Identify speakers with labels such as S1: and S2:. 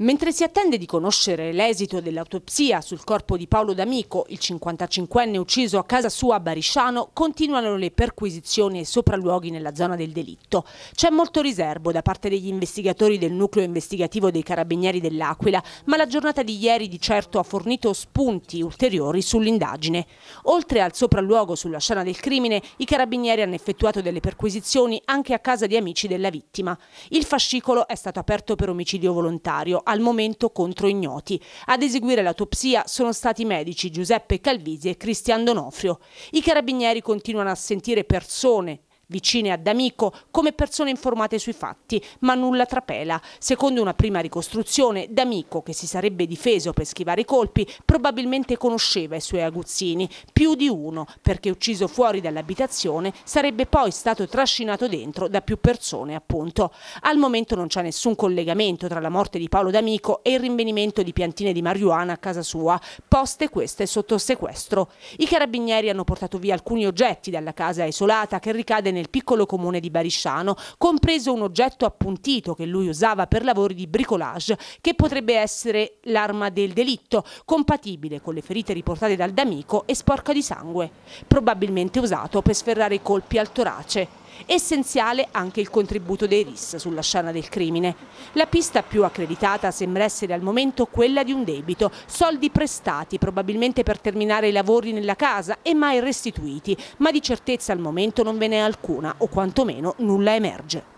S1: Mentre si attende di conoscere l'esito dell'autopsia sul corpo di Paolo D'Amico, il 55enne ucciso a casa sua a Barisciano, continuano le perquisizioni e sopralluoghi nella zona del delitto. C'è molto riservo da parte degli investigatori del nucleo investigativo dei Carabinieri dell'Aquila, ma la giornata di ieri di certo ha fornito spunti ulteriori sull'indagine. Oltre al sopralluogo sulla scena del crimine, i Carabinieri hanno effettuato delle perquisizioni anche a casa di amici della vittima. Il fascicolo è stato aperto per omicidio volontario al momento contro ignoti. Ad eseguire l'autopsia sono stati i medici Giuseppe Calvisi e Cristian Donofrio. I carabinieri continuano a sentire persone, vicine ad Amico come persone informate sui fatti, ma nulla trapela. Secondo una prima ricostruzione, D'Amico, che si sarebbe difeso per schivare i colpi, probabilmente conosceva i suoi aguzzini, più di uno, perché ucciso fuori dall'abitazione sarebbe poi stato trascinato dentro da più persone, appunto. Al momento non c'è nessun collegamento tra la morte di Paolo D'Amico e il rinvenimento di piantine di marijuana a casa sua, poste queste sotto sequestro. I carabinieri hanno portato via alcuni oggetti dalla casa isolata che ricade nel piccolo comune di Barisciano, compreso un oggetto appuntito che lui usava per lavori di bricolage, che potrebbe essere l'arma del delitto, compatibile con le ferite riportate dal D'Amico e sporca di sangue, probabilmente usato per sferrare colpi al torace. Essenziale anche il contributo dei RIS sulla scena del crimine. La pista più accreditata sembra essere al momento quella di un debito, soldi prestati probabilmente per terminare i lavori nella casa e mai restituiti, ma di certezza al momento non ve ne è alcuna o quantomeno nulla emerge.